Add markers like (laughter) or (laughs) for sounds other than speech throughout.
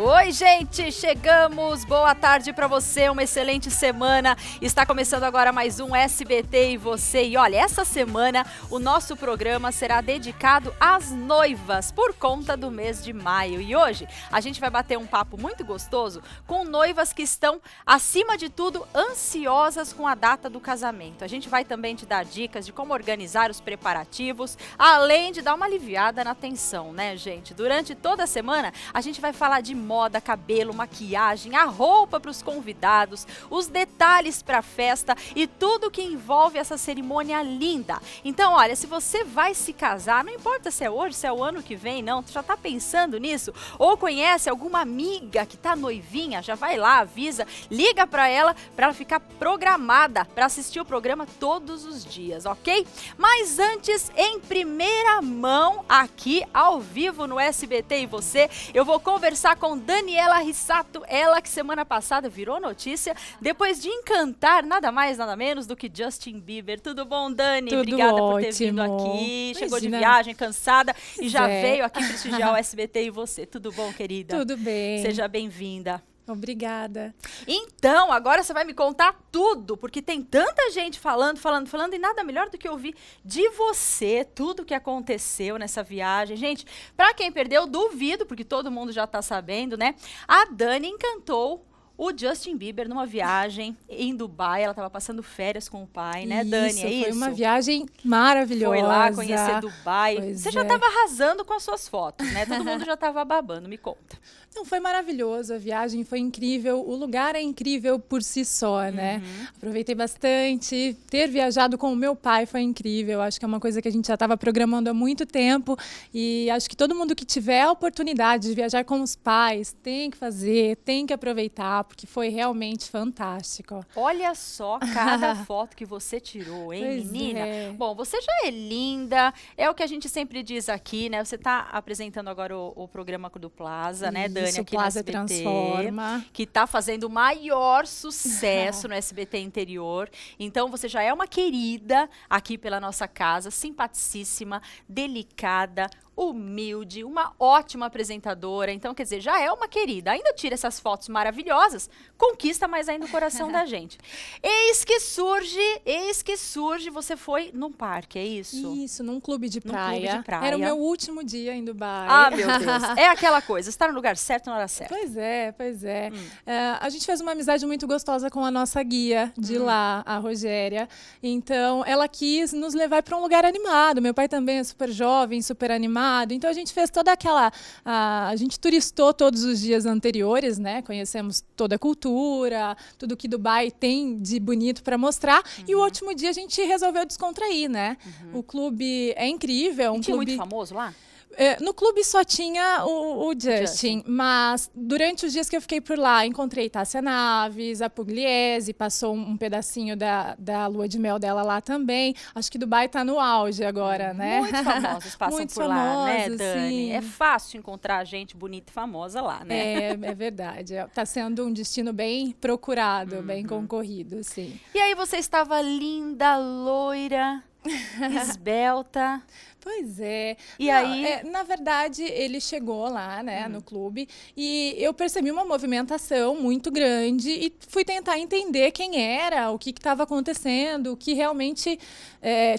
Oi, gente, chegamos. Boa tarde para você. Uma excelente semana. Está começando agora mais um SBT e você. E olha, essa semana o nosso programa será dedicado às noivas por conta do mês de maio. E hoje a gente vai bater um papo muito gostoso com noivas que estão acima de tudo ansiosas com a data do casamento. A gente vai também te dar dicas de como organizar os preparativos, além de dar uma aliviada na tensão, né, gente? Durante toda a semana a gente vai falar de moda, cabelo, maquiagem, a roupa para os convidados, os detalhes para a festa e tudo que envolve essa cerimônia linda. Então, olha, se você vai se casar, não importa se é hoje, se é o ano que vem, não, tu já está pensando nisso? Ou conhece alguma amiga que está noivinha, já vai lá, avisa, liga para ela para ela ficar programada para assistir o programa todos os dias, ok? Mas antes, em primeira mão, aqui ao vivo no SBT e você, eu vou conversar com Daniela Rissato, ela que semana passada virou notícia depois de encantar nada mais, nada menos do que Justin Bieber. Tudo bom, Dani? Tudo Obrigada ótimo. por ter vindo aqui. Imagina. Chegou de viagem, cansada e já é. veio aqui prestigiar o SBT e você. Tudo bom, querida? Tudo bem. Seja bem-vinda. Obrigada. Então, agora você vai me contar tudo, porque tem tanta gente falando, falando, falando, e nada melhor do que ouvir de você tudo o que aconteceu nessa viagem. Gente, para quem perdeu, duvido, porque todo mundo já está sabendo, né? A Dani encantou o Justin Bieber numa viagem em Dubai, ela estava passando férias com o pai, né, isso, Dani? É foi isso? uma viagem maravilhosa. Foi lá conhecer Dubai. Pois Você é. já estava arrasando com as suas fotos, né? Todo mundo já estava babando, me conta. Não, foi maravilhoso, a viagem foi incrível, o lugar é incrível por si só, né? Uhum. Aproveitei bastante, ter viajado com o meu pai foi incrível, acho que é uma coisa que a gente já estava programando há muito tempo e acho que todo mundo que tiver a oportunidade de viajar com os pais tem que fazer, tem que aproveitar, porque foi realmente fantástico. Olha só cada (laughs) foto que você tirou, hein, pois menina? É. Bom, você já é linda, é o que a gente sempre diz aqui, né? Você está apresentando agora o, o, programa do Plaza, Isso, né, Dani? Aqui Plaza SBT, Transforma. Que está fazendo o maior sucesso (laughs) no SBT interior. Então, você já é uma querida aqui pela nossa casa, simpaticíssima, delicada, humilde, uma ótima apresentadora. Então, quer dizer, já é uma querida. Ainda tira essas fotos maravilhosas, conquista mais ainda o coração da (laughs) gente. Eis que surge, eis que surge, você foi num parque, é isso? Isso, num clube de praia. clube de praia. Era o meu último dia em Dubai. Ah, meu Deus. (laughs) é aquela coisa, estar no lugar certo na hora certa. Pois é, pois é. Hum. Uh, a gente fez uma amizade muito gostosa com a nossa guia de hum. lá, a Rogéria. Então, ela quis nos levar para um lugar animado. Meu pai também é super jovem, super animado então a gente fez toda aquela. A, a gente turistou todos os dias anteriores, né? Conhecemos toda a cultura, tudo que Dubai tem de bonito para mostrar. Uhum. E o uhum. último dia a gente resolveu descontrair, né? Uhum. O clube é incrível. É um e tinha clube... muito famoso lá? É, no clube só tinha o, o Justin, Justin, mas durante os dias que eu fiquei por lá, encontrei Tássia Naves, a Pugliese, passou um, um pedacinho da, da lua de mel dela lá também. Acho que Dubai está no auge agora, uhum. né? Muitos famosos (laughs) passam Muitos por famosos, lá, né, Dani? Sim. É fácil encontrar gente bonita e famosa lá, né? É, é verdade. Está é, sendo um destino bem procurado, uhum. bem concorrido, sim. E aí você estava linda, loira, (laughs) esbelta. Pois é. E Não, aí. É, na verdade, ele chegou lá, né, uhum. no clube, e eu percebi uma movimentação muito grande e fui tentar entender quem era, o que estava acontecendo, o que realmente. É,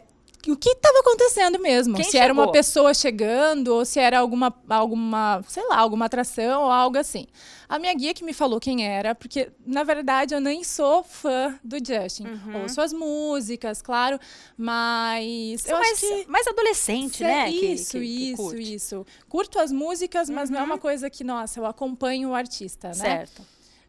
o que estava acontecendo mesmo. Quem se chegou? era uma pessoa chegando, ou se era alguma, alguma, sei lá, alguma atração ou algo assim. A minha guia que me falou quem era, porque, na verdade, eu nem sou fã do Justin. Uhum. Ouço as músicas, claro, mas. eu mais, acho que... mais adolescente, né? Isso, que, que, isso, curte. isso. Curto as músicas, mas não é uhum. uma coisa que, nossa, eu acompanho o artista, né? Certo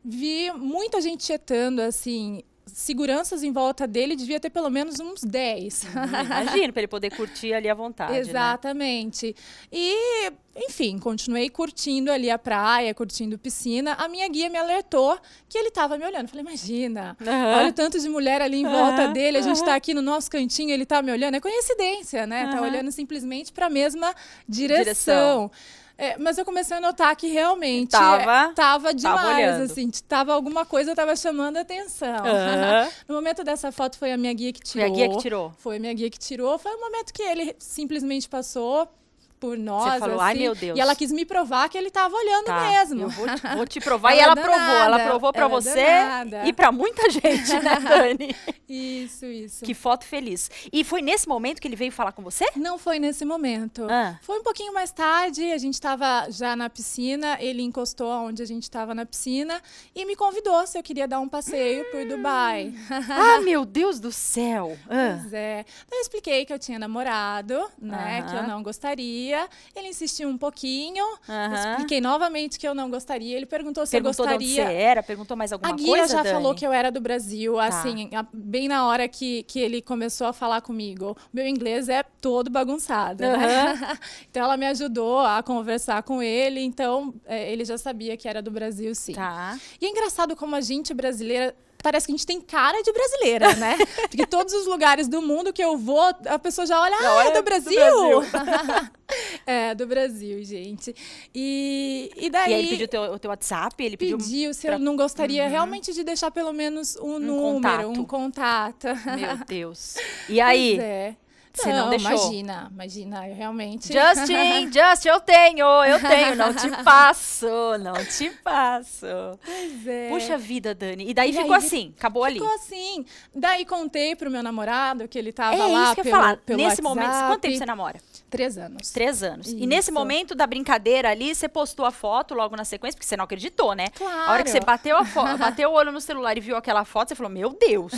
vi muita gente chetando assim seguranças em volta dele devia ter pelo menos uns 10. Uhum, imagino, para ele poder curtir ali à vontade. Né? Exatamente. Né? E, enfim, continuei curtindo ali a praia, curtindo piscina. A minha guia me alertou que ele estava me olhando. Falei, imagina, olha o tanto de mulher ali em volta dele, a gente está aqui no nosso cantinho, ele está me olhando. É coincidência, né? Está olhando simplesmente para a mesma direção. direção. É, mas eu comecei a notar que realmente tava, é, tava demais, tava assim, tava alguma coisa tava chamando a atenção. Uhum. (laughs) no momento dessa foto foi a minha guia que tirou. Foi a guia que tirou. Foi a minha guia que tirou. Foi um momento que ele simplesmente passou por nós. Você falou, assim, ai meu Deus. E ela quis me provar que ele estava olhando tá, mesmo. Eu vou te, vou te (laughs) provar. e ela é provou. Ela provou para é você e para muita gente, né, (laughs) Dani? isso, isso. Que foto feliz. E foi nesse momento que ele veio falar com você? Não foi nesse momento. Ah. Foi um pouquinho mais tarde, a gente estava já na piscina, ele encostou onde a gente estava na piscina e me convidou se eu queria dar um passeio por Dubai. Hum. (laughs) ah, meu Deus do céu! Ah. Pois é. eu expliquei que eu tinha namorado, né? Que eu não gostaria gostaria. Ele insistiu um pouquinho. Uhum. Expliquei novamente que eu não gostaria. Ele perguntou se perguntou eu gostaria. Perguntou você era, perguntou mais alguma coisa. A guia coisa, já Dani? falou que eu era do Brasil, tá. assim, bem na hora que, que ele começou a falar comigo. Meu inglês é todo bagunçado. Uhum. Né? (laughs) então ela me ajudou a conversar com ele. Então é, ele já sabia que era do Brasil, sim. Tá. E é engraçado como a gente brasileira parece que a gente tem cara de brasileira, né? (laughs) Porque todos os lugares do mundo que eu vou, a pessoa já olha, ah, é do Brasil! Do Brasil. (laughs) é, do Brasil, gente. E, e daí... E ele pediu teu, o teu WhatsApp? Ele pediu... pediu se pra... eu não gostaria uhum. realmente de deixar pelo menos um, um número, contato. um contato. Meu (laughs) Deus. E aí? Pois é. Você não, não deixou. Imagina, imagina, eu realmente. Justin, (laughs) Justin, eu tenho, eu tenho, não te (laughs) passo, não te passo. Pois é. Puxa vida, Dani. E daí e ficou aí, assim, acabou ficou ali. Ficou assim. Daí contei pro meu namorado que ele tava é lá isso que pelo, eu falar. Nesse WhatsApp. momento, quanto tempo você namora? Três anos. Três anos. Isso. E nesse momento da brincadeira ali, você postou a foto logo na sequência, porque você não acreditou, né? Claro. A hora que você bateu, a (laughs) bateu o olho no celular e viu aquela foto, você falou: Meu Deus,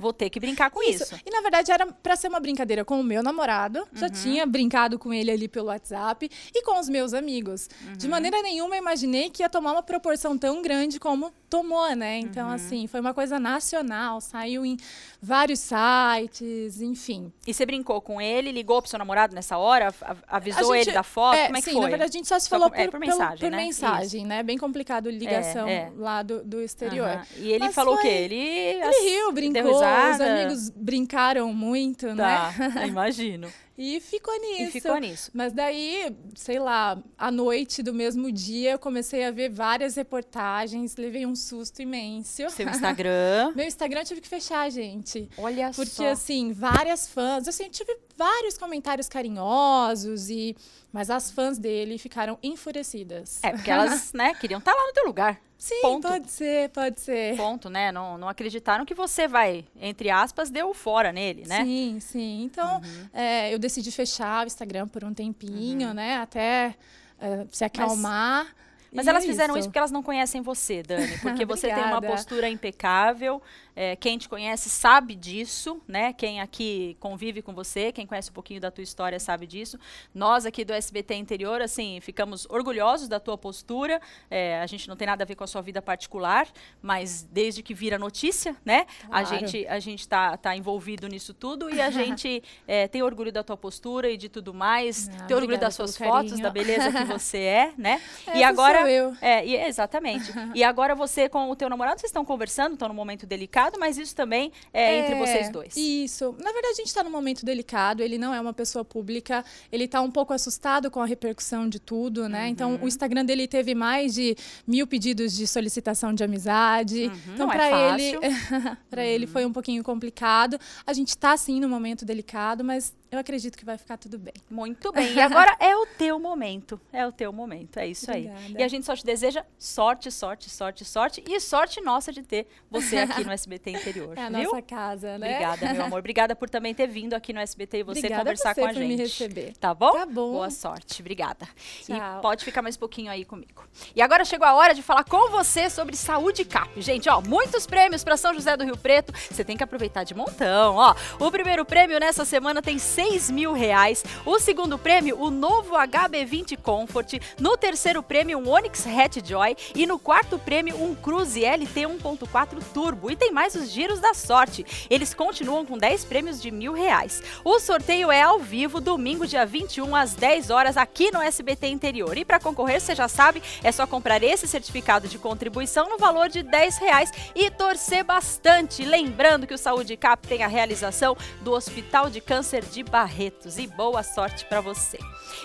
vou ter que brincar com isso. isso. E na verdade era para ser uma brincadeira com o meu namorado, uhum. já tinha brincado com ele ali pelo WhatsApp e com os meus amigos. Uhum. De maneira nenhuma imaginei que ia tomar uma proporção tão grande como tomou, né? Então, uhum. assim, foi uma coisa nacional, saiu em vários sites, enfim. E você brincou com ele, ligou pro seu namorado nessa hora? hora? Avisou gente, ele da foto? É, Como é sim, que foi? na verdade a gente só se falou por, é, por, mensagem, pelo, por né? mensagem né? Bem complicado, ligação é, é. lá do, do exterior. E ele Mas falou foi... o quê? Ele, ele riu, brincou, os amigos brincaram muito, tá, né? (laughs) imagino. E ficou nisso. E ficou nisso. Mas daí, sei lá, à noite do mesmo dia, eu comecei a ver várias reportagens, levei um susto imenso. Seu (laughs) Instagram? Meu Instagram eu tive que fechar, gente. Olha porque, só. Porque, assim, várias fãs... Assim, eu tive vários comentários carinhosos e... Mas as fãs dele ficaram enfurecidas. É, porque elas, (laughs) né, queriam estar tá lá no teu lugar. Sim, Ponto. pode ser, pode ser. Ponto, né? Não, não acreditaram que você vai, entre aspas, deu fora nele, né? Sim, sim. Então, uhum. é, eu decidi fechar o Instagram por um tempinho, uhum. né? Até é, se acalmar. Mas... Mas é isso. elas fizeram isso porque elas não conhecem você, Dani. Porque (laughs) você tem uma postura impecável, é, quem te conhece sabe disso, né? Quem aqui convive com você, quem conhece um pouquinho da tua história sabe disso. Nós aqui do SBT Interior, assim, ficamos orgulhosos da tua postura. É, a gente não tem nada a ver com a sua vida particular, mas desde que vira notícia, né? Claro. A gente a gente está tá envolvido nisso tudo e a (laughs) gente é, tem orgulho da tua postura e de tudo mais. Ah, tem orgulho das suas fotos, carinho. da beleza que você é, né? (laughs) Essa e agora sou eu. é, exatamente. e agora você com o teu namorado vocês estão conversando, estão num momento delicado delicado, mas isso também é, é entre vocês dois. Isso. Na verdade, a gente está num momento delicado, ele não é uma pessoa pública, ele está um pouco assustado com a repercussão de tudo, né? Uhum. Então, o Instagram dele teve mais de mil pedidos de solicitação de amizade. Uhum, então, para é ele, (laughs) para uhum. ele foi um pouquinho complicado. A gente está sim num momento delicado, mas eu acredito que vai ficar tudo bem. Muito bem. E agora é o teu momento. É o teu momento. É isso Obrigada. aí. E a gente só te deseja sorte, sorte, sorte, sorte. E sorte nossa de ter você aqui no SBT (laughs) Interior. É a viu? nossa casa, né? Obrigada, meu amor. Obrigada por também ter vindo aqui no SBT e você Obrigada conversar você com a gente. Obrigada por Me receber. Tá bom? Tá bom. Boa sorte. Obrigada. Tchau. E pode ficar mais um pouquinho aí comigo. E agora chegou a hora de falar com você sobre saúde CAP. Gente, ó, muitos prêmios para São José do Rio Preto. Você tem que aproveitar de montão, ó. O primeiro prêmio nessa semana tem 6 mil reais. O segundo prêmio, o novo HB20 Comfort. No terceiro prêmio, um Onix Hatch Joy. E no quarto prêmio, um Cruze LT 1.4 Turbo. E tem mais os giros da sorte. Eles continuam com 10 prêmios de mil reais. O sorteio é ao vivo, domingo, dia 21, às 10 horas, aqui no SBT Interior. E para concorrer, você já sabe, é só comprar esse certificado de contribuição no valor de 10 reais e torcer bastante. Lembrando que o Saúde Cap tem a realização do Hospital de Câncer de Barretos. E boa sorte para você.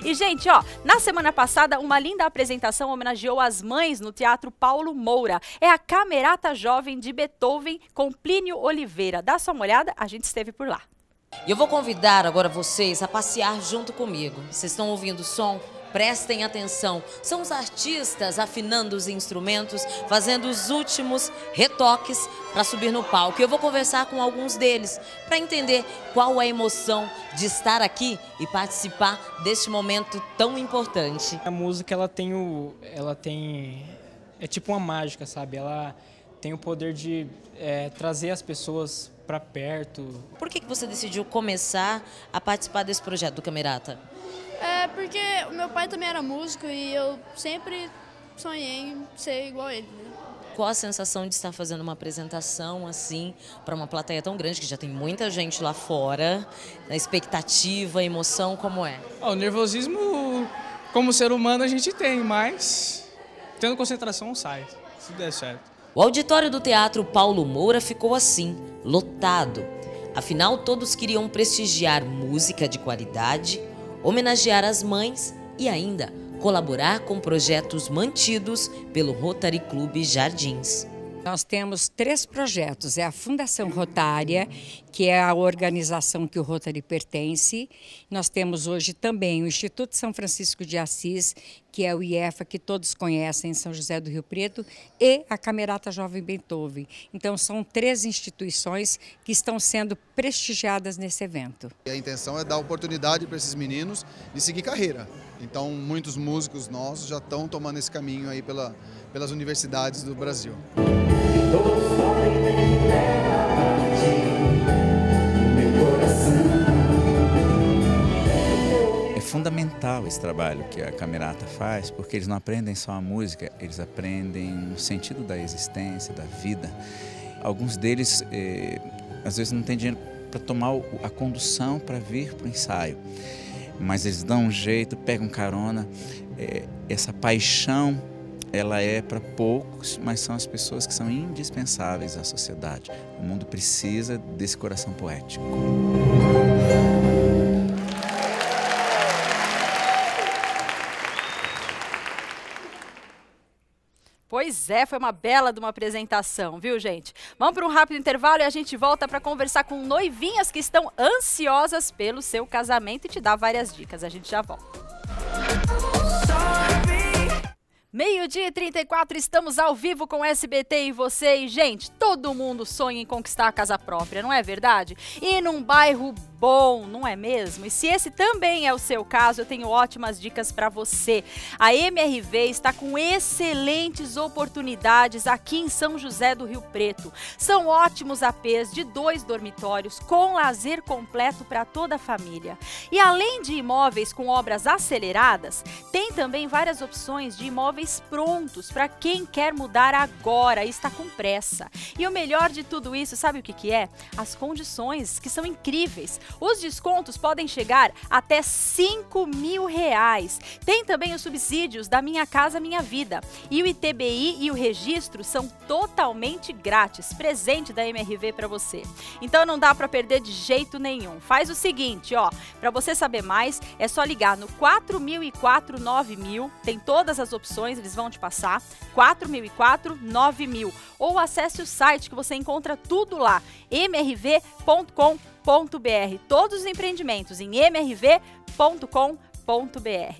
E, gente, ó, na semana passada, uma linda apresentação homenageou as mães no Teatro Paulo Moura. É a Camerata Jovem de Beethoven com Plínio Oliveira. Dá só uma olhada, a gente esteve por lá. E eu vou convidar agora vocês a passear junto comigo. Vocês estão ouvindo o som? Prestem atenção, são os artistas afinando os instrumentos, fazendo os últimos retoques para subir no palco. Eu vou conversar com alguns deles para entender qual é a emoção de estar aqui e participar deste momento tão importante. A música ela tem o, ela tem é tipo uma mágica, sabe? Ela tem o poder de é, trazer as pessoas para perto. Por que, que você decidiu começar a participar desse projeto do Camerata? É porque o meu pai também era músico e eu sempre sonhei em ser igual a ele. Né? Qual a sensação de estar fazendo uma apresentação assim para uma plateia tão grande que já tem muita gente lá fora? A expectativa, a emoção, como é? Oh, o nervosismo, como ser humano, a gente tem, mas tendo concentração sai, se der certo. O auditório do Teatro Paulo Moura ficou assim, lotado. Afinal, todos queriam prestigiar música de qualidade homenagear as mães e ainda colaborar com projetos mantidos pelo Rotary Clube Jardins. Nós temos três projetos, é a Fundação Rotária, que é a organização que o Rotary pertence. Nós temos hoje também o Instituto São Francisco de Assis, que é o IEFA, que todos conhecem em São José do Rio Preto, e a Camerata Jovem Beethoven. Então, são três instituições que estão sendo prestigiadas nesse evento. A intenção é dar oportunidade para esses meninos de seguir carreira. Então, muitos músicos nossos já estão tomando esse caminho aí pela, pelas universidades do Brasil. fundamental esse trabalho que a Camerata faz, porque eles não aprendem só a música, eles aprendem o sentido da existência, da vida. Alguns deles, eh, às vezes, não têm dinheiro para tomar a condução para vir para o ensaio, mas eles dão um jeito, pegam carona. Eh, essa paixão, ela é para poucos, mas são as pessoas que são indispensáveis à sociedade. O mundo precisa desse coração poético. Pois é, foi uma bela de uma apresentação, viu, gente? Vamos para um rápido intervalo e a gente volta para conversar com noivinhas que estão ansiosas pelo seu casamento e te dar várias dicas. A gente já volta. Meio-dia e 34, estamos ao vivo com SBT e você. E, gente, todo mundo sonha em conquistar a casa própria, não é verdade? E num bairro bom, não é mesmo? E se esse também é o seu caso, eu tenho ótimas dicas para você. A MRV está com excelentes oportunidades aqui em São José do Rio Preto. São ótimos APs de dois dormitórios com lazer completo para toda a família. E além de imóveis com obras aceleradas, tem também várias opções de imóveis prontos para quem quer mudar agora e está com pressa. E o melhor de tudo isso, sabe o que, que é? As condições que são incríveis. Os descontos podem chegar até 5 mil reais. Tem também os subsídios da Minha Casa Minha Vida. E o ITBI e o registro são totalmente grátis, presente da MRV para você. Então não dá para perder de jeito nenhum. Faz o seguinte, ó, para você saber mais, é só ligar no 4004 9000, tem todas as opções, eles vão te passar, 4004 9000, ou acesse o site que você encontra tudo lá, mrv.com.br Todos os empreendimentos em mrv.com.br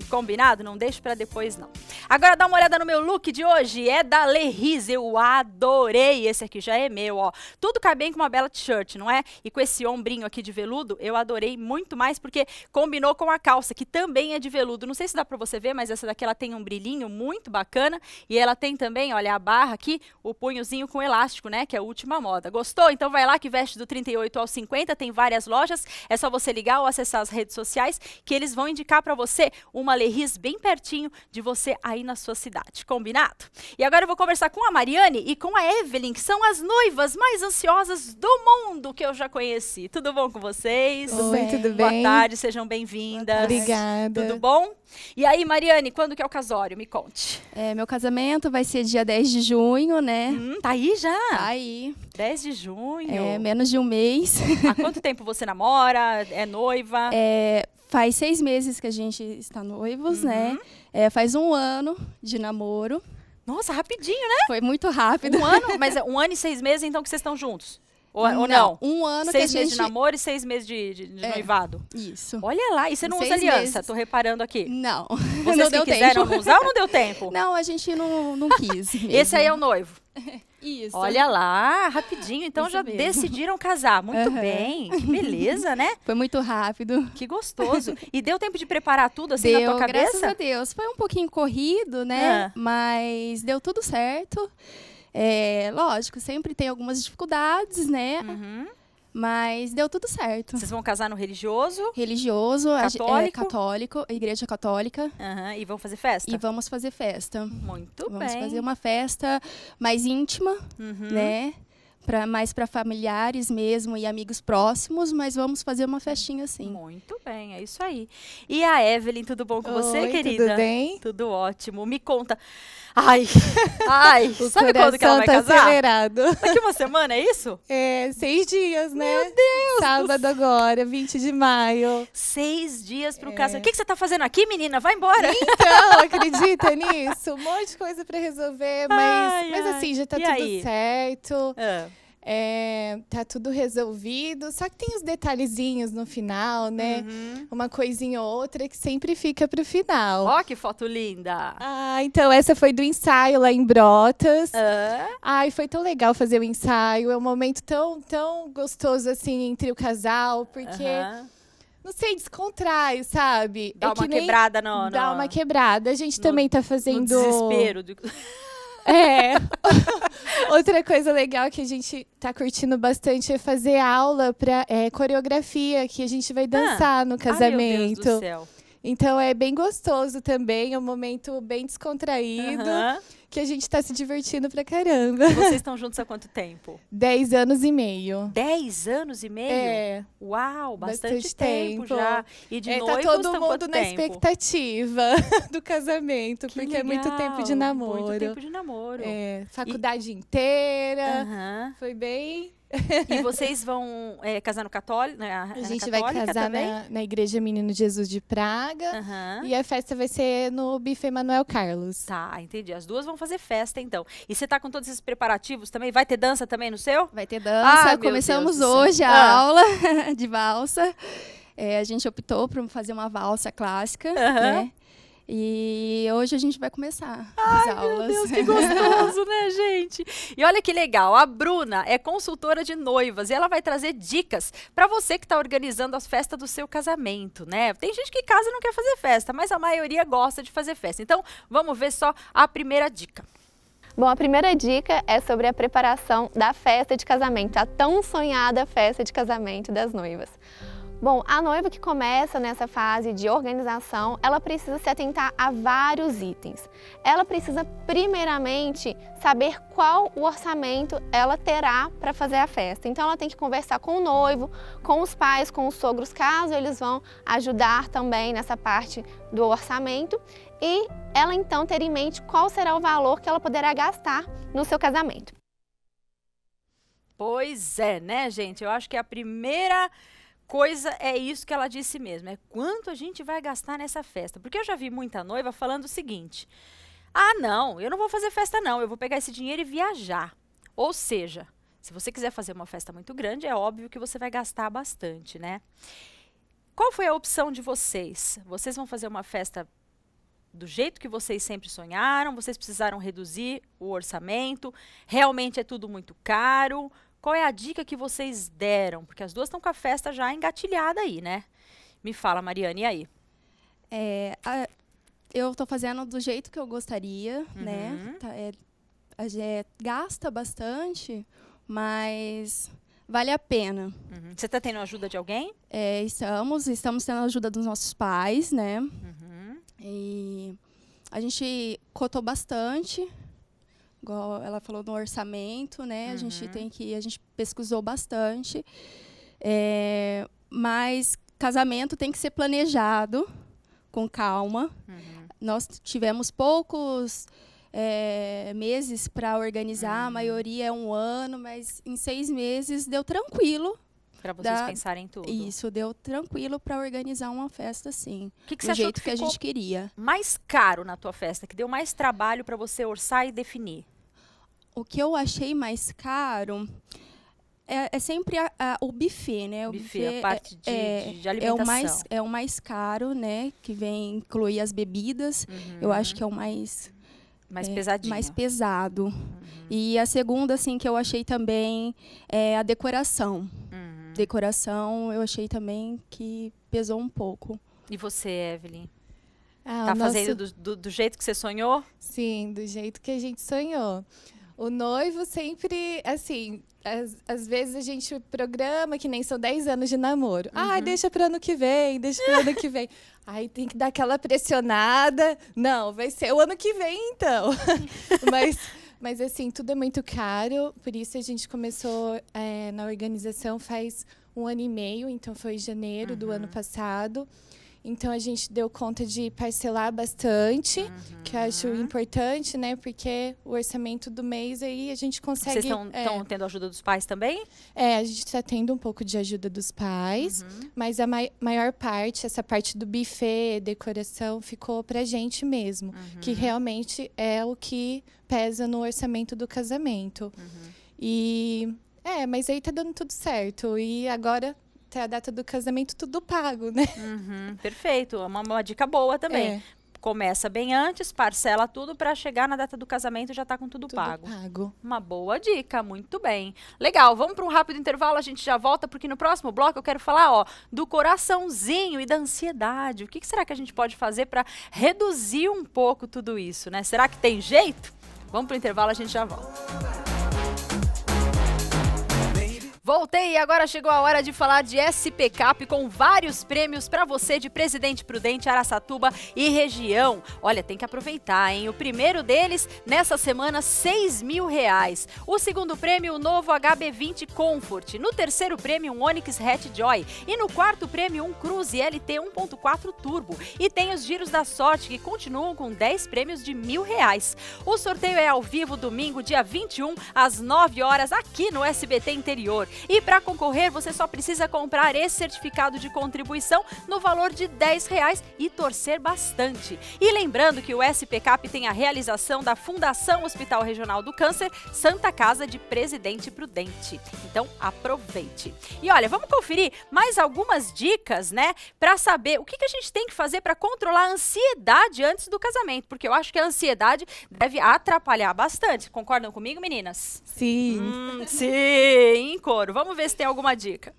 Combinado? Não deixe para depois, não. Agora dá uma olhada no meu look de hoje. É da Lerise. Eu adorei. Esse aqui já é meu, ó. Tudo cai bem com uma bela t-shirt, não é? E com esse ombrinho aqui de veludo, eu adorei muito mais porque combinou com a calça, que também é de veludo. Não sei se dá para você ver, mas essa daqui ela tem um brilhinho muito bacana. E ela tem também, olha, a barra aqui, o punhozinho com elástico, né? Que é a última moda. Gostou? Então vai lá que veste do 38 ao 50. Tem várias lojas. É só você ligar ou acessar as redes sociais que eles vão indicar pra para você uma Lerris bem pertinho de você aí na sua cidade. Combinado? E agora eu vou conversar com a Mariane e com a Evelyn, que são as noivas mais ansiosas do mundo que eu já conheci. Tudo bom com vocês? Oi, Oi tudo bem? Boa tarde, sejam bem-vindas. Obrigada. Tudo bom? E aí, Mariane, quando que é o casório? Me conte. É, meu casamento vai ser dia 10 de junho, né? Hum, tá aí já? Tá aí. 10 de junho. É, menos de um mês. Há quanto tempo você namora? É noiva? É, Faz seis meses que a gente está noivos, né? uhum. né? É, faz um ano de namoro. Nossa, rapidinho, né? Foi muito rápido. Um ano? (laughs) Mas é um ano e seis meses, então, que vocês estão juntos? Ou, é- ou não. Um ano seis que a meses de namoro e seis meses de, de, de é, noivado. Isso. Olha lá, e você não seis usa aliança, meses. tô reparando aqui. Não. (laughs) Vocês não deu quiseram tempo. usar ou não deu tempo? Não, a gente não, não quis. (laughs) Mesmo. Esse aí é o noivo. (laughs) Isso. Olha lá, rapidinho. Então Isso já mesmo. decidiram casar. Muito uhum. bem. Que beleza, né? Foi muito rápido. Que gostoso. E deu tempo de preparar tudo assim deu, na tua cabeça? Graças a Deus. Foi um pouquinho corrido, né? Ah. Mas deu tudo certo. É, lógico, sempre tem algumas dificuldades, né? Uhum. Mas deu tudo certo. Vocês vão casar no religioso? Religioso, é, católico, é, católico igreja católica. Uhum, e vão fazer festa? E vamos fazer festa. Muito vamos bem. Vamos fazer uma festa mais íntima, uhum. né? Pra, mais para familiares mesmo e amigos próximos, mas vamos fazer uma festinha assim. Muito bem, é isso aí. E a Evelyn, tudo bom com Oi, você, querida? Tudo bem? Tudo ótimo. Me conta. Ai, ai, (laughs) o sabe quando que ela vai tá casar? acelerado. Daqui uma semana, é isso? É, seis dias, né? Meu Deus! Sábado do... agora, 20 de maio. Seis dias pro é. casamento. O que, que você tá fazendo aqui, menina? Vai embora! Então, (laughs) acredita nisso? Um monte de coisa pra resolver, mas, ai, mas ai. assim, já tá e tudo aí? certo. É. É, tá tudo resolvido, só que tem os detalhezinhos no final, né? Uhum. Uma coisinha ou outra que sempre fica pro final. Ó, oh, que foto linda! Ah, então essa foi do ensaio lá em Brotas. Uhum. Ai, foi tão legal fazer o ensaio. É um momento tão, tão gostoso, assim, entre o casal, porque. Uhum não sei, descontrai, sabe? Dá é uma que quebrada, não, não. Dá uma quebrada. A gente no, também tá fazendo. No desespero. É. (laughs) Outra coisa legal que a gente tá curtindo bastante é fazer aula para é, coreografia, que a gente vai ah. dançar ah. no casamento. Ai, meu Deus do céu. Então é bem gostoso também, é um momento bem descontraído que a gente tá se divertindo pra caramba. E vocês (laughs) estão juntos há quanto tempo? Dez anos e meio. Dez anos e meio? É. Uau, bastante, bastante tempo, tempo, já. E de é, novo, tá todo mundo na tempo? expectativa (laughs) do casamento, que porque legal. é muito tempo de namoro. Muito tempo de namoro. É, faculdade e... inteira. Foi bem e (laughs) vocês vão é, casar no católico? Né, na, a gente vai casar na, na, Igreja Menino Jesus de Praga. Uhum. E a festa vai ser no Bife manuel Carlos. Tá, entendi. As duas vão fazer festa, então. E você tá com todos esses preparativos também? Vai ter dança também no seu? Vai ter dança. Ah, Começamos hoje a ah. aula (laughs) de valsa. É, a gente optou por fazer uma valsa clássica, uhum. né? E hoje a gente vai começar Ai, as aulas. Meu Deus, que (laughs) gostoso, né, gente? E olha que legal, a Bruna é consultora de noivas e ela vai trazer dicas para você que está organizando a festa do seu casamento, né? Tem gente que casa e não quer fazer festa, mas a maioria gosta de fazer festa. Então, vamos ver só a primeira dica. Bom, a primeira dica é sobre a preparação da festa de casamento, a tão sonhada festa de casamento das noivas. Bom, a noiva que começa nessa fase de organização, ela precisa se atentar a vários itens. Ela precisa, primeiramente, saber qual o orçamento ela terá para fazer a festa. Então, ela tem que conversar com o noivo, com os pais, com os sogros, caso eles vão ajudar também nessa parte do orçamento. E ela, então, ter em mente qual será o valor que ela poderá gastar no seu casamento. Pois é, né, gente? Eu acho que é a primeira coisa é isso que ela disse mesmo, é quanto a gente vai gastar nessa festa. Porque eu já vi muita noiva falando o seguinte: "Ah, não, eu não vou fazer festa não, eu vou pegar esse dinheiro e viajar". Ou seja, se você quiser fazer uma festa muito grande, é óbvio que você vai gastar bastante, né? Qual foi a opção de vocês? Vocês vão fazer uma festa do jeito que vocês sempre sonharam, vocês precisaram reduzir o orçamento, realmente é tudo muito caro. Qual é a dica que vocês deram? Porque as duas estão com a festa já engatilhada aí, né? Me fala, Mariana, e aí? É, a, eu estou fazendo do jeito que eu gostaria, né? uhum. né? Tá, é, é, gasta bastante, mas vale a pena. Uhum. Você está tendo ajuda de alguém? É, estamos, estamos tendo ajuda dos nossos pais, né? Uhum. E a gente cotou bastante igual ela falou no orçamento, né? Uhum. A gente uhum. tem que, a gente pesquisou bastante, é, mas casamento tem que ser planejado com calma. Uhum. Nós tivemos poucos é, meses para organizar, uhum. a maioria é um ano, mas em seis meses deu tranquilo para vocês da... pensarem tudo. Isso, deu tranquilo para organizar uma festa assim. Que que do jeito que, que a gente queria. Mais caro na tua festa, que deu mais trabalho para você orçar e definir? o que eu achei mais caro é, é sempre a, a, o buffet, né? O buffet, buffet a é, parte de, é, de, de, alimentação. É o, mais, é o mais caro, né? Que vem incluir as bebidas. Uhum. Eu acho que é o mais... Mais é, pesadinho. Mais pesado. Uhum. E a segunda, assim, que eu achei também é a decoração. Uhum. Decoração, eu achei também que pesou um pouco. E você, Evelyn? Ah, tá fazendo do, do, do, jeito que você sonhou? Sim, do jeito que a gente sonhou. O noivo sempre, assim, às, às, vezes a gente programa que nem são 10 anos de namoro. Uhum. Ah, deixa para ano que vem, deixa para ano que vem. (laughs) Aí tem que dar aquela pressionada. Não, vai ser o ano que vem então. (laughs) mas, mas assim, tudo é muito caro, por isso a gente começou é, na organização faz um ano e meio, então foi janeiro uhum. do ano uhum. passado. Então a gente deu conta de parcelar bastante, uhum. que eu acho uhum. importante, né? Porque o orçamento do mês aí a gente consegue. Vocês estão é, tendo ajuda dos pais também? É, a gente está tendo um pouco de ajuda dos pais, uhum. mas a mai maior parte, essa parte do buffet, decoração, ficou pra gente mesmo. Uhum. Que realmente é o que pesa no orçamento do casamento. Uhum. E. É, mas aí tá dando tudo certo. E agora até a data do casamento tudo pago, né? Uhum, perfeito, é uma, uma dica boa também. É. Começa bem antes, parcela tudo para chegar na data do casamento já tá com tudo, tudo pago. pago. Uma boa dica, muito bem. Legal, vamos para um rápido intervalo, a gente já volta porque no próximo bloco eu quero falar, ó, do coraçãozinho e da ansiedade. O que, que será que a gente pode fazer para reduzir um pouco tudo isso, né? Será que tem jeito? Vamos para o intervalo, a gente já volta. Voltei e agora chegou a hora de falar de SP Cap com vários prêmios para você de Presidente Prudente, Araçatuba e região. Olha, tem que aproveitar, hein? O primeiro deles, nessa semana, 6 mil reais. O segundo prêmio, o novo HB20 Comfort. No terceiro prêmio, um Onix Hatch Joy. E no quarto prêmio, um Cruze LT 1.4 Turbo. E tem os giros da sorte, que continuam com 10 prêmios de mil reais. O sorteio é ao vivo, domingo, dia 21, às 9 horas, aqui no SBT Interior. E para concorrer, você só precisa comprar esse certificado de contribuição no valor de R$ reais e torcer bastante. E lembrando que o SPCAP tem a realização da Fundação Hospital Regional do Câncer Santa Casa de Presidente Prudente. Então, aproveite. E olha, vamos conferir mais algumas dicas, né, para saber o que, que a gente tem que fazer para controlar a ansiedade antes do casamento, porque eu acho que a ansiedade deve atrapalhar bastante. Concordam comigo, meninas? Sim. Hum, sim, coisa namoro. Vamos ver se tem alguma dica.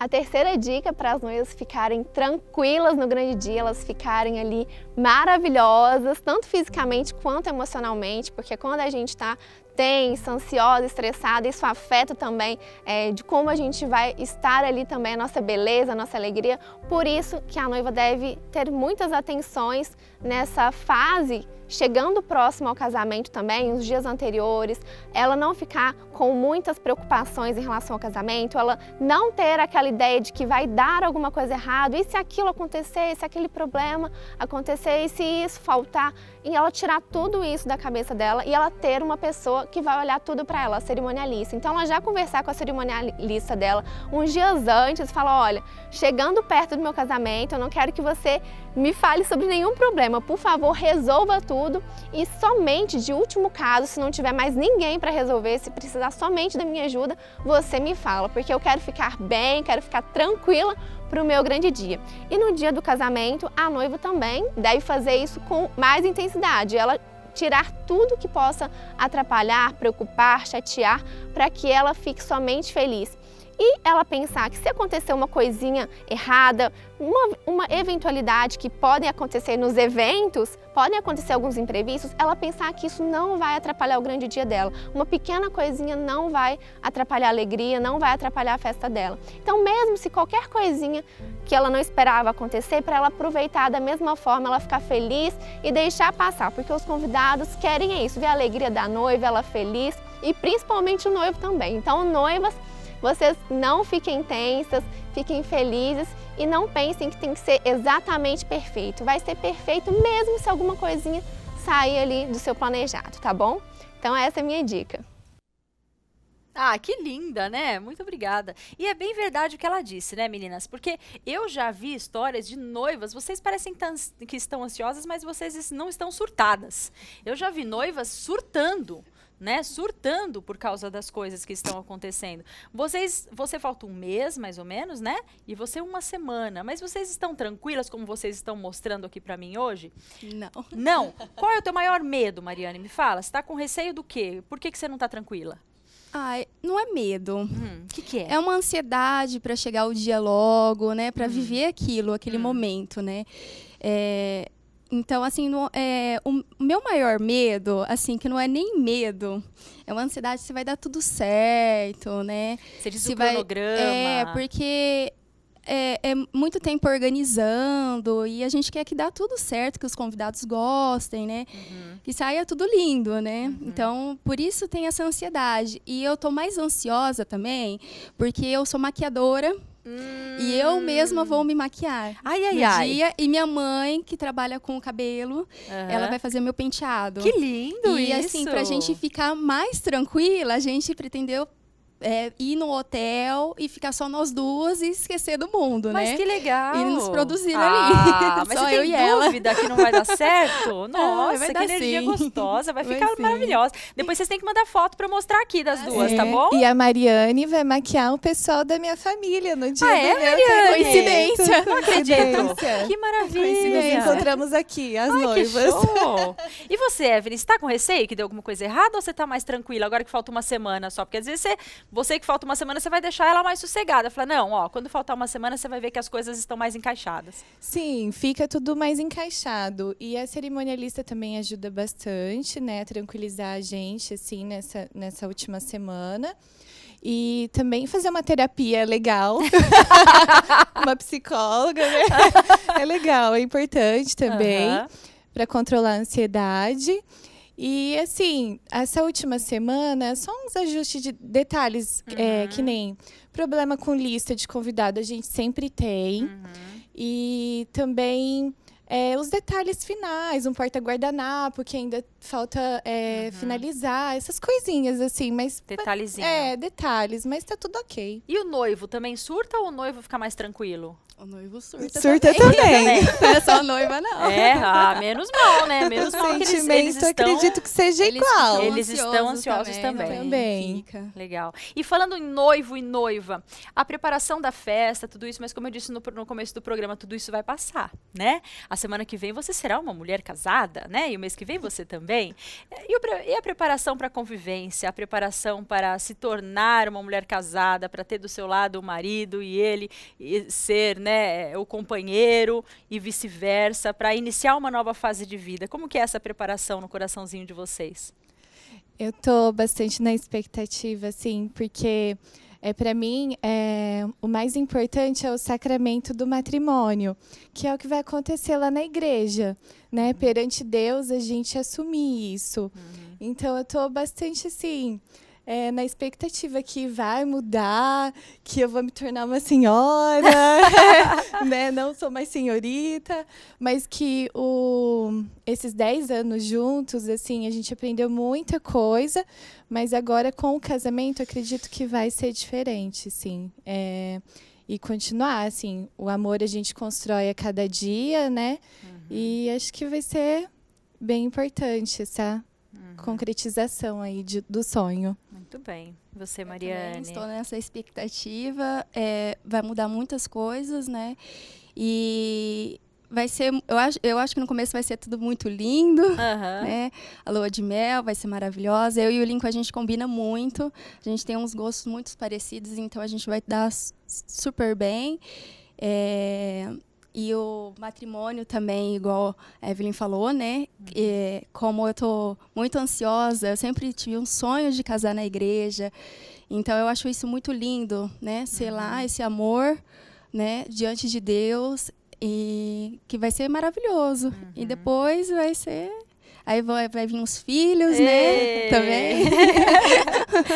A terceira dica para as noivas ficarem tranquilas no grande dia, elas ficarem ali maravilhosas, tanto fisicamente quanto emocionalmente, porque quando a gente está tensa, ansiosa, estressada, isso afeta também é, de como a gente vai estar ali também, a nossa beleza, a nossa alegria. Por isso que a noiva deve ter muitas atenções nessa fase chegando próximo ao casamento também, os dias anteriores, ela não ficar com muitas preocupações em relação ao casamento, ela não ter aquela ideia de que vai dar alguma coisa errada, e se aquilo acontecer, se aquele problema acontecer, e se isso faltar, e ela tirar tudo isso da cabeça dela e ela ter uma pessoa que vai olhar tudo para ela, a cerimonialista. Então ela já conversar com a cerimonialista dela uns dias antes, fala, olha, chegando perto do meu casamento, eu não quero que você me fale sobre nenhum problema, por favor, resolva tudo e somente de último caso, se não tiver mais ninguém para resolver, se precisar somente da minha ajuda, você me fala, porque eu quero ficar bem, quero ficar tranquila para o meu grande dia. E no dia do casamento, a noiva também deve fazer isso com mais intensidade. Ela tirar tudo que possa atrapalhar, preocupar, chatear, para que ela fique somente feliz e ela pensar que se acontecer uma coisinha errada, uma, uma eventualidade que podem acontecer nos eventos, podem acontecer alguns imprevistos, ela pensar que isso não vai atrapalhar o grande dia dela. Uma pequena coisinha não vai atrapalhar a alegria, não vai atrapalhar a festa dela. Então, mesmo se qualquer coisinha que ela não esperava acontecer, para ela aproveitar da mesma forma, ela ficar feliz e deixar passar, porque os convidados querem isso, ver a alegria da noiva, ela feliz e principalmente o noivo também. Então, noivas vocês não fiquem tensas, fiquem felizes e não pensem que tem que ser exatamente perfeito. Vai ser perfeito mesmo se alguma coisinha sair ali do seu planejado, tá bom? Então essa é a minha dica. Ah, que linda, né? Muito obrigada. E é bem verdade o que ela disse, né, meninas? Porque eu já vi histórias de noivas, vocês parecem que estão ansiosas, mas vocês não estão surtadas. Eu já vi noivas surtando né, surtando por causa das coisas que estão acontecendo. Vocês, você falta um mês mais ou menos, né? E você uma semana, mas vocês estão tranquilas como vocês estão mostrando aqui para mim hoje? Não. Não. (laughs) Qual é o teu maior medo, Mariane? Me fala. está tá com receio do quê? Por que que você não tá tranquila? Ai, não é medo. O hum, que, que, é? É uma ansiedade para chegar o dia logo, né? Para hum. viver aquilo, aquele hum. momento, né? É, então, assim, no, é, o meu maior medo, assim, que não é nem medo, é uma ansiedade se vai dar tudo certo, né? Você diz se o vai, cronograma. É, porque é, é, muito tempo organizando e a gente quer que dá tudo certo, que os convidados gostem, né? Uhum. Que saia tudo lindo, né? Uhum. Então, por isso tem essa ansiedade. E eu tô mais ansiosa também, porque eu sou maquiadora Hum. E eu mesma vou me maquiar. Ai, ai, ai. Dia. E minha mãe, que trabalha com o cabelo, uhum. ela vai fazer meu penteado. Que lindo e, isso! E assim, pra gente ficar mais tranquila, a gente pretendeu é, ir no hotel e ficar só nós duas e esquecer do mundo, né? Mas que legal! E nos produzir ah, ali. (laughs) Mas só você eu tem e dúvida ela. que não vai dar certo? (laughs) Nossa, ah, que energia sim. gostosa, vai, vai ficar sim. maravilhosa. Depois vocês têm que mandar foto pra mostrar aqui das tá duas, é. tá bom? E a Mariane vai maquiar o pessoal da minha família no dia ah, é, Mariane? Coincidência. Não acredito. Que maravilha. Nos encontramos aqui, as Ai, noivas. e você, Evelyn, está com receio que deu alguma coisa errada ou você tá mais tranquila agora que falta uma semana só? Porque às vezes você você que falta uma semana, você vai deixar ela mais sossegada. Fala, não, ó, quando faltar uma semana, você vai ver que as coisas estão mais encaixadas. Sim, fica tudo mais encaixado. E a cerimonialista também ajuda bastante, né, a tranquilizar a gente, assim, nessa, nessa última semana. E também fazer uma terapia legal. (laughs) uma psicóloga, né? É legal, é importante também. Uhum. Para controlar a ansiedade. E assim, essa última semana, só uns ajustes de detalhes, é, uhum. é, que nem problema com lista de convidado, a gente sempre tem. Uhum. E também é, os detalhes finais, um porta-guardanapo que ainda falta é, uhum. finalizar, essas coisinhas assim, mas. Detalhezinho. É, detalhes, mas tá tudo ok. E o noivo também surta ou o noivo fica mais tranquilo? O noivo surta, surta também. (laughs) também. Não é só noiva, não. É, ah, menos mal, né? (laughs) Menos mal que eles, eles estão... acredito que seja eles, igual. Eles ansiosos estão ansiosos também. Também. Né? também. Legal. E falando em noivo e noiva, a preparação da festa, tudo isso, mas como eu disse no, no começo do programa, tudo isso vai passar, né? A semana que vem você será uma mulher casada, né? E o mês que vem você também. E, o, e a preparação para a convivência, a preparação para se tornar uma mulher casada, para ter do seu lado o marido e ele e ser, né? né, o companheiro e vice-versa para iniciar uma nova fase de vida. Como que é essa preparação no coraçãozinho de vocês? Eu tô bastante na expectativa, sim porque é para mim é, o mais importante é o sacramento do matrimônio, que é o que vai acontecer lá na igreja, né? Perante Deus a gente assumir isso. Uhum. Então eu estou bastante assim é, na expectativa que vai mudar, que eu vou me tornar uma senhora, (laughs) né? Não sou mais senhorita, mas que o, esses 10 anos juntos, assim, a gente aprendeu muita coisa, mas agora com o casamento, acredito que vai ser diferente, sim. É, e continuar, assim, o amor a gente constrói a cada dia, né? Uhum. E acho que vai ser bem importante essa concretização aí de, do sonho. Muito bem. Você, Mariane? estou nessa expectativa. É, vai mudar muitas coisas, né? E vai ser, eu acho, eu acho que no começo vai ser tudo muito lindo, uhum. né? A lua de mel vai ser maravilhosa. Eu e o Link a gente combina muito. A gente tem uns gostos muito parecidos, então a gente vai dar super bem. É, e o matrimônio também, igual a Evelyn falou, né? E, como eu tô muito ansiosa, eu sempre tive um sonho de casar na igreja. Então eu acho isso muito lindo, né? Sei lá, uhum. esse amor, né, diante de Deus e que vai ser maravilhoso. Uhum. E depois vai ser Aí vai, vai vir os filhos, Ei. né? É. Também.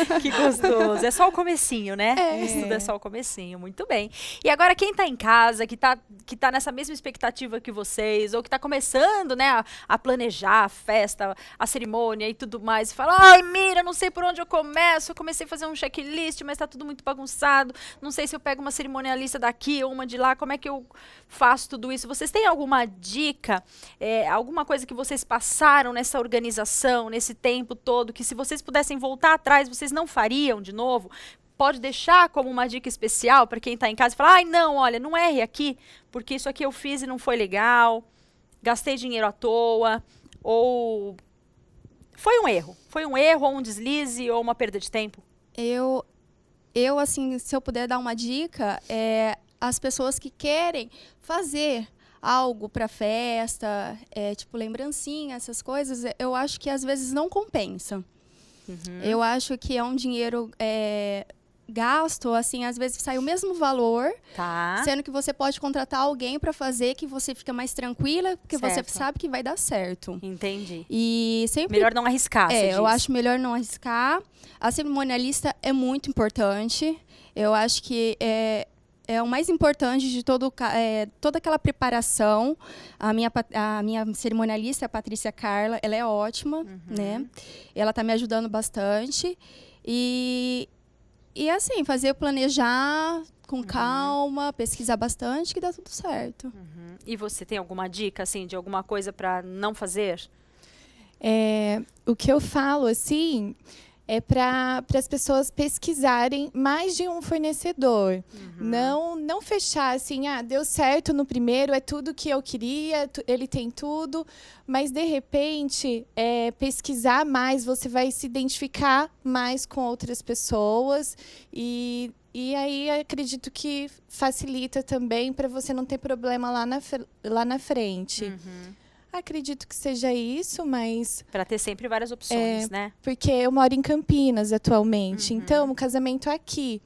Tá (laughs) que gostoso. É só o comecinho, né? É. Isso tudo é só o comecinho. Muito bem. E agora, quem está em casa, que está que tá nessa mesma expectativa que vocês, ou que está começando, né, a, a, planejar a festa, a cerimônia e tudo mais, e fala, ai, mira, não sei por onde eu começo, eu comecei a fazer um checklist, mas está tudo muito bagunçado, não sei se eu pego uma cerimonialista daqui ou uma de lá, como é que eu faço tudo isso? Vocês têm alguma dica, é, alguma coisa que vocês passaram passaram nessa organização, nesse tempo todo, que se vocês pudessem voltar atrás, vocês não fariam de novo? Pode deixar como uma dica especial para quem está em casa e falar: ai, não, olha, não erre aqui, porque isso aqui eu fiz e não foi legal, gastei dinheiro à toa, ou foi um erro. Foi um erro, ou um deslize, ou uma perda de tempo? Eu, eu assim, se eu puder dar uma dica, é as pessoas que querem fazer algo para festa, é, tipo lembrancinha, essas coisas, é, eu acho que às vezes não compensa. Uhum. Eu acho que é um dinheiro é, gasto, assim, às vezes sai o mesmo valor, tá. sendo que você pode contratar alguém para fazer que você fica mais tranquila, porque certo. você sabe que vai dar certo. Entendi. E sempre melhor não arriscar. É, eu acho melhor não arriscar. A cerimonialista é muito importante. Eu acho que é, é o mais importante de todo, é, toda aquela preparação. A minha, a minha cerimonialista, a Patrícia Carla, ela é ótima, uhum. né? Ela está me ajudando bastante. E, e assim, fazer planejar com uhum. calma, pesquisar bastante, que dá tudo certo. Uhum. E você tem alguma dica, assim, de alguma coisa para não fazer? É, o que eu falo, assim, é para as pessoas pesquisarem mais de um fornecedor. Uhum. Não, não fechar assim, ah, deu certo no primeiro, é tudo que eu queria, tu, ele tem tudo. Mas, de repente, é, pesquisar mais, você vai se identificar mais com outras pessoas e e aí acredito que facilita também para você não ter problema lá na, lá na frente. Uhum. Acredito que seja isso, mas. Para ter sempre várias opções, é, né? Porque eu moro em Campinas atualmente, uhum. então o casamento é aqui.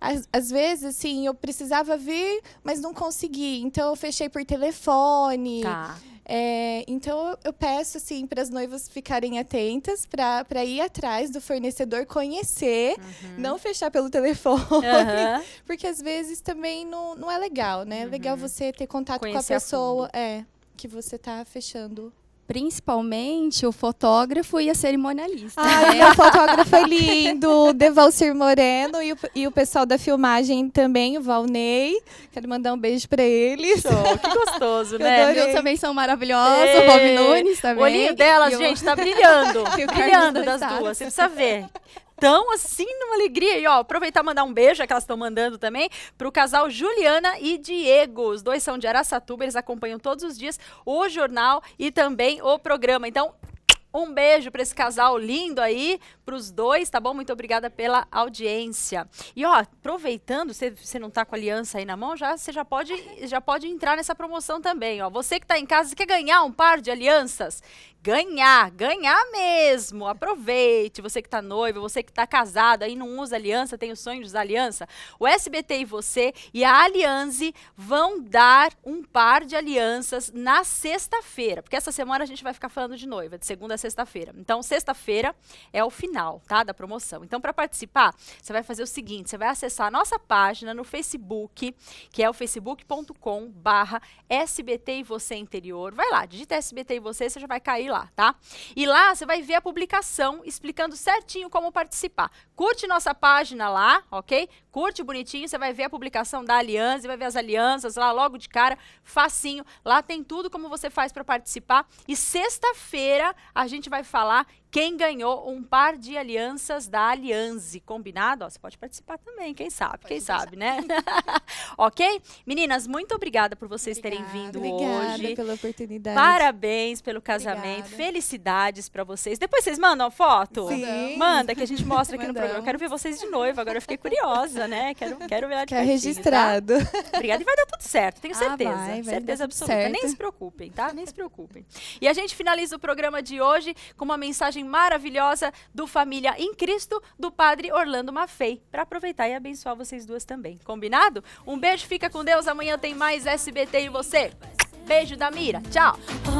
Às, às, vezes, assim, eu precisava vir, mas não consegui. Então, eu fechei por telefone. Tá. É, então, eu peço, assim, para as noivas ficarem atentas, para ir atrás do fornecedor, conhecer, uhum. não fechar pelo telefone. Uhum. (laughs) Porque, às vezes, também não, não é legal, né? É legal uhum. você ter contato conhecer com a pessoa. A é que você está fechando principalmente o fotógrafo e a cerimonialista. Ai, né? o fotógrafo é lindo, Devalcir Moreno e o, e o pessoal da filmagem também, o Valnei. Quero mandar um beijo para eles. Show, que gostoso, (laughs) né? Eles também são maravilhosos, Ei, o Bob é. Nunes também. O olhinho delas, gente, tá (laughs) está brilhando. brilhando das duas, você precisa ver tão assim numa alegria. E ó, aproveitar e mandar um beijo, é que elas estão mandando também, pro casal Juliana e Diego. Os dois são de Araçatuba, eles acompanham todos os dias o jornal e também o programa. Então, um beijo para esse casal lindo aí, para os dois, tá bom? Muito obrigada pela audiência. E ó, aproveitando, você não tá com a aliança aí na mão, já você já pode já pode entrar nessa promoção também, ó. Você que tá em casa quer ganhar um par de alianças? ganhar, ganhar mesmo. Aproveite, você que está noivo, você que está casado, aí não usa aliança, tem o sonho de usar aliança. O SBT e você e a Alianze vão dar um par de alianças na sexta-feira, porque essa semana a gente vai ficar falando de noiva, de segunda a sexta-feira. Então, sexta-feira é o final, tá, da promoção. Então, para participar, você vai fazer o seguinte, você vai acessar a nossa página no Facebook, que é o facebook.com SBT e Você Interior. Vai lá, digita SBT e Você, você já vai cair lá lá, tá? E lá você vai ver a publicação explicando certinho como participar. Curte nossa página lá, ok? curte bonitinho, você vai ver a publicação da aliança, vai ver as alianças lá logo de cara, facinho. Lá tem tudo como você faz para participar. E sexta-feira a gente vai falar quem ganhou um par de alianças da Alianze. Combinado? Ó, você pode participar também, quem sabe, pode quem pensar. sabe, né? (laughs) ok? Meninas, muito obrigada por vocês obrigada, terem vindo obrigada hoje. pela oportunidade. Parabéns pelo casamento. Obrigada. Felicidades para vocês. Depois vocês mandam foto? Sim. Manda, que a gente mostra aqui no programa. Eu quero ver vocês de noivo, agora eu fiquei curiosa né? Quero, quero virar de Quer tá? registrado. Tá? Obrigada. E vai dar tudo certo, tenho ah, certeza. Ah, vai, vai certeza absoluta. Certo. Nem se preocupem, tá? Nem se preocupem. E a gente finaliza o programa de hoje com uma mensagem maravilhosa do Família em Cristo, do Padre Orlando Maffei, para aproveitar e abençoar vocês duas também. Combinado? Um beijo, fica com Deus. Amanhã tem mais SBT e você. Beijo da Mira. Tchau.